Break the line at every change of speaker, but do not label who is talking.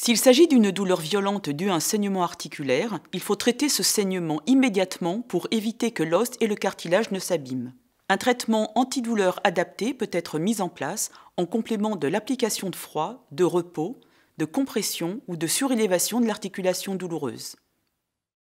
S'il s'agit d'une douleur violente due à un saignement articulaire, il faut traiter ce saignement immédiatement pour éviter que l'os et le cartilage ne s'abîment. Un traitement antidouleur adapté peut être mis en place en complément de l'application de froid, de repos, de compression ou de surélévation de l'articulation douloureuse.